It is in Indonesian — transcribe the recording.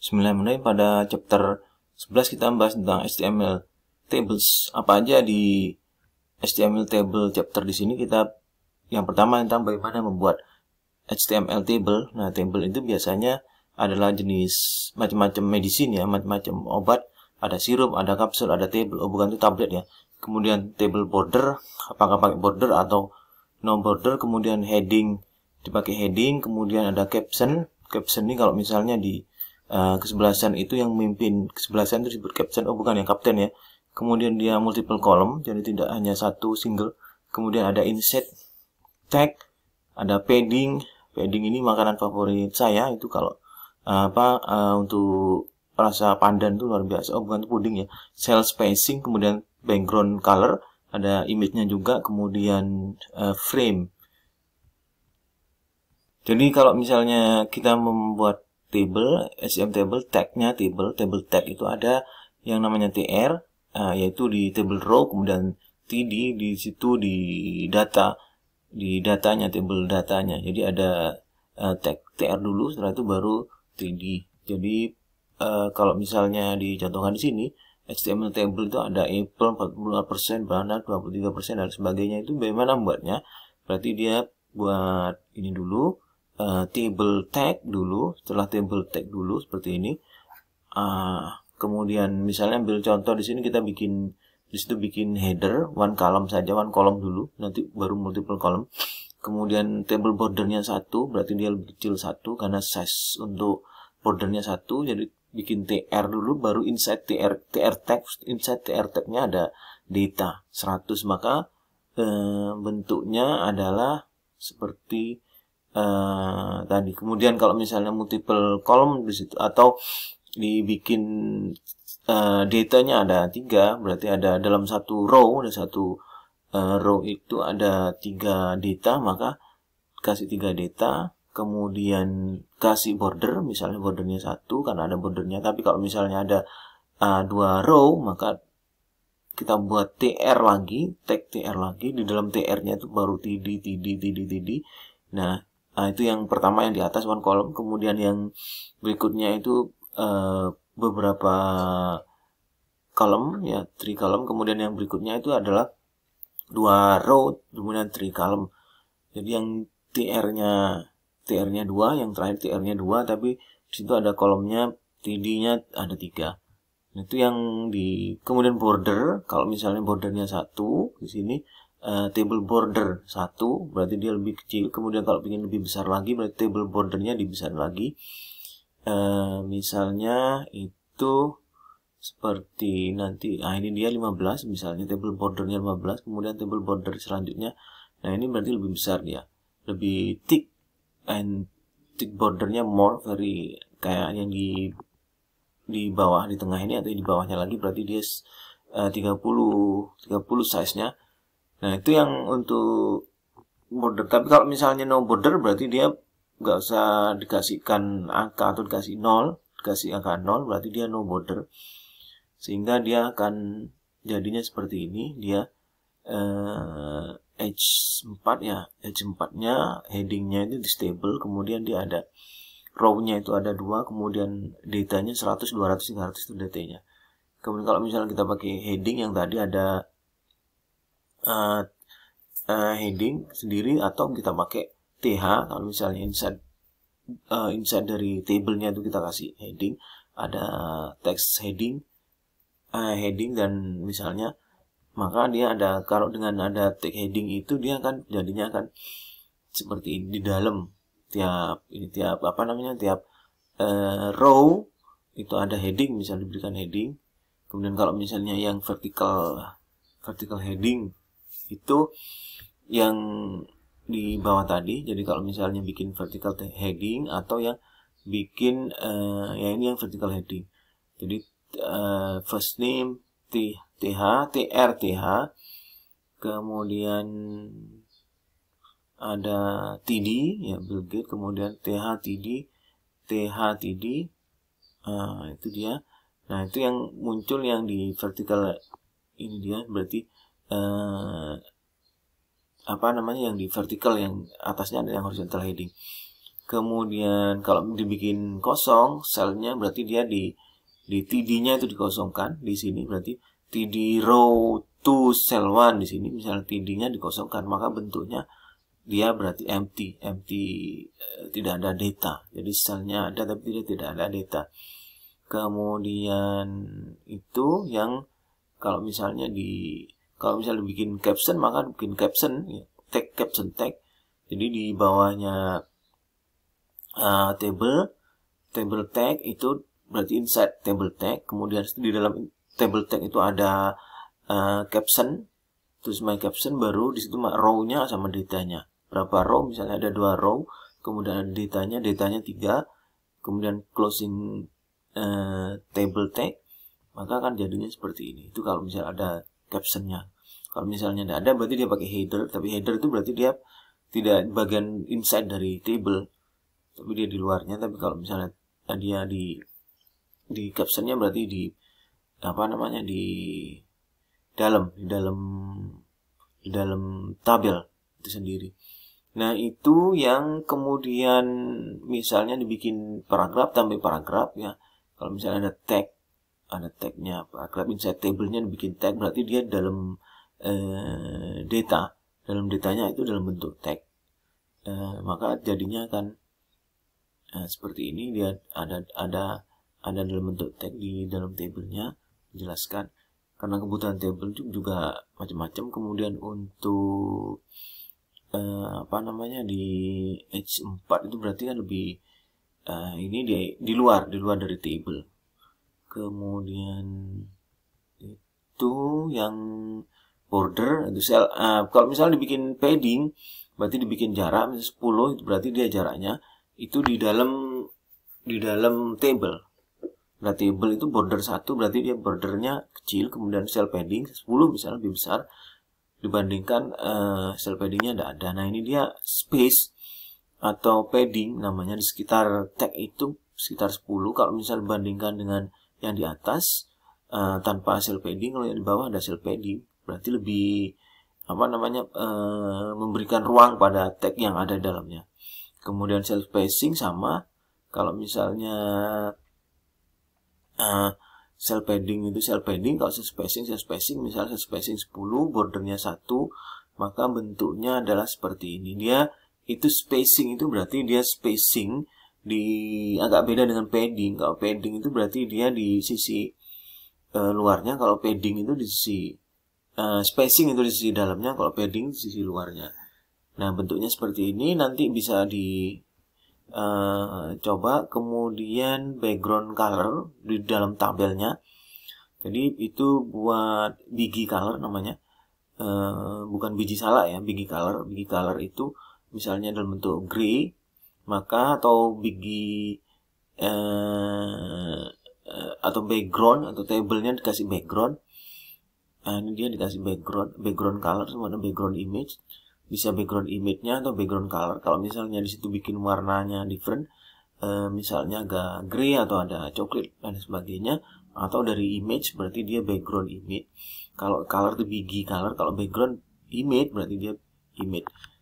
sembilan mulai pada chapter 11 kita membahas tentang HTML tables apa aja di HTML table chapter di sini kita yang pertama tentang bagaimana membuat HTML table. Nah, table itu biasanya adalah jenis macam-macam medicine ya, macam-macam obat, ada sirup, ada kapsul, ada table, oh bukan itu tablet ya. Kemudian table border, apakah pakai border atau no border, kemudian heading dipakai heading, kemudian ada caption. Caption ini kalau misalnya di uh, kesebelasan itu yang memimpin kesebelasan itu disebut captain oh bukan yang kapten ya kemudian dia multiple column jadi tidak hanya satu single kemudian ada inset tag ada padding padding ini makanan favorit saya itu kalau eh, apa uh, untuk rasa pandan tuh luar biasa oh bukan puding ya cell spacing kemudian background color ada image-nya juga kemudian uh, frame jadi kalau misalnya kita membuat table, SEM table tag-nya table, table tag itu ada yang namanya TR uh, eh, yaitu di table row kemudian TD di situ di data di datanya table datanya. Jadi ada uh, tag TR dulu setelah itu baru TD. Jadi uh, kalau misalnya dicontohkan di sini HTML table itu ada April 44%, banana 23% dan sebagainya itu bagaimana membuatnya? Berarti dia buat ini dulu Eh, table tag dulu setelah table tag dulu seperti ini uh, kemudian misalnya ambil contoh di sini kita bikin di situ bikin header one column saja one column dulu nanti baru multiple column kemudian table bordernya satu berarti dia lebih kecil satu karena size untuk bordernya satu jadi bikin tr dulu baru inside tr tr tag inside tr tagnya ada data 100 maka eh, bentuknya adalah seperti uh, tadi. Kemudian kalau misalnya multiple column di situ atau dibikin uh, datanya ada tiga, berarti ada dalam satu row, ada satu uh, row itu ada tiga data, maka kasih tiga data, kemudian kasih border, misalnya bordernya satu karena ada bordernya, tapi kalau misalnya ada uh, dua row, maka kita buat TR lagi, tag TR lagi, di dalam TR-nya itu baru TD, TD, TD, TD. Nah, Nah, itu yang pertama yang di atas one column, kemudian yang berikutnya itu uh, beberapa kolom ya, three kolom kemudian yang berikutnya itu adalah dua row, kemudian three kolom Jadi yang TR-nya TR-nya 2, yang terakhir TR-nya dua tapi di situ ada kolomnya TD-nya ada 3. Nah, itu yang di kemudian border, kalau misalnya bordernya satu di sini Uh, table border satu berarti dia lebih kecil kemudian kalau ingin lebih besar lagi berarti table bordernya dibesar lagi uh, misalnya itu seperti nanti nah ini dia 15 misalnya table bordernya 15 kemudian table border selanjutnya nah ini berarti lebih besar dia lebih thick and thick bordernya more very kayak yang di di bawah di tengah ini atau di bawahnya lagi berarti dia uh, 30 30 size-nya Nah itu yang untuk border. Tapi kalau misalnya no border berarti dia nggak usah dikasihkan angka atau dikasih nol, dikasih angka nol berarti dia no border. Sehingga dia akan jadinya seperti ini. Dia eh, edge 4 ya, edge 4-nya headingnya itu stable kemudian dia ada rownya itu ada dua, kemudian datanya 100, 200, 300 itu datanya. Kemudian kalau misalnya kita pakai heading yang tadi ada uh, uh, heading sendiri atau kita pakai TH kalau misalnya inside uh, eh, inside dari tablenya itu kita kasih heading ada text heading uh, heading dan misalnya maka dia ada kalau dengan ada tag heading itu dia akan jadinya akan seperti ini di dalam tiap ini tiap apa namanya tiap uh, row itu ada heading misalnya diberikan heading kemudian kalau misalnya yang vertical vertical heading itu yang di bawah tadi. Jadi kalau misalnya bikin vertical heading atau yang bikin uh, ya ini yang vertical heading. Jadi uh, first name T, TH, TR, TH. Kemudian ada TD ya Bill Gates, kemudian TH TD, TH TD. Uh, ah, itu dia. Nah, itu yang muncul yang di vertical ini dia berarti eh, apa namanya yang di vertikal yang atasnya ada yang horizontal heading kemudian kalau dibikin kosong selnya berarti dia di di TD-nya itu dikosongkan di sini berarti TD row to cell 1 di sini misalnya TD-nya dikosongkan maka bentuknya dia berarti empty empty eh, tidak ada data jadi selnya ada tapi tidak tidak ada data kemudian itu yang kalau misalnya di kalau misalnya bikin caption, maka bikin caption, ya, tag caption tag. Jadi di bawahnya uh, table, table tag itu berarti inside table tag. Kemudian di dalam table tag itu ada uh, caption, terus my caption baru di situ row-nya sama datanya. Berapa row? Misalnya ada dua row, kemudian ada datanya, datanya tiga, kemudian closing uh, table tag maka akan jadinya seperti ini. Itu kalau misalnya ada captionnya kalau misalnya tidak ada berarti dia pakai header tapi header itu berarti dia tidak bagian inside dari table tapi dia di luarnya tapi kalau misalnya dia ya di di captionnya berarti di apa namanya di dalam di dalam di dalam tabel itu sendiri nah itu yang kemudian misalnya dibikin paragraf tambah paragraf ya kalau misalnya ada tag ada tagnya apa grab inside table-nya bikin tag berarti dia dalam eh, data dalam datanya itu dalam bentuk tag eh, maka jadinya akan eh, seperti ini dia ada ada ada dalam bentuk tag di dalam tablenya jelaskan karena kebutuhan table itu juga macam-macam kemudian untuk eh, apa namanya di H4 itu berarti kan lebih eh, ini di di luar di luar dari table kemudian itu yang border itu sel uh, kalau misalnya dibikin padding berarti dibikin jarak 10 itu berarti dia jaraknya itu di dalam di dalam table berarti nah, table itu border satu berarti dia bordernya kecil kemudian sel padding 10 misalnya lebih besar dibandingkan uh, eh, cell paddingnya tidak ada nah ini dia space atau padding namanya di sekitar tag itu sekitar 10 kalau misalnya dibandingkan dengan yang di atas uh, tanpa hasil padding kalau yang di bawah ada hasil padding berarti lebih apa namanya uh, memberikan ruang pada tag yang ada di dalamnya kemudian self spacing sama kalau misalnya uh, eh, cell padding itu cell padding kalau cell spacing cell spacing misalnya cell spacing 10 bordernya satu, maka bentuknya adalah seperti ini dia itu spacing itu berarti dia spacing di agak beda dengan padding. Kalau padding itu berarti dia di sisi uh, luarnya, kalau padding itu di sisi uh, spacing itu di sisi dalamnya, kalau padding di sisi luarnya. Nah, bentuknya seperti ini nanti bisa di uh, coba kemudian background color di dalam tabelnya. Jadi itu buat biji color namanya. Uh, bukan biji salah ya, biji color. biji color itu misalnya dalam bentuk gray maka atau bagi eh, atau background atau tablenya dikasih background nah, ini dia dikasih background background color semuanya background image bisa background image-nya atau background color kalau misalnya disitu bikin warnanya different eh, misalnya agak grey atau ada coklat dan sebagainya atau dari image berarti dia background image kalau color itu biggie color kalau background image berarti dia image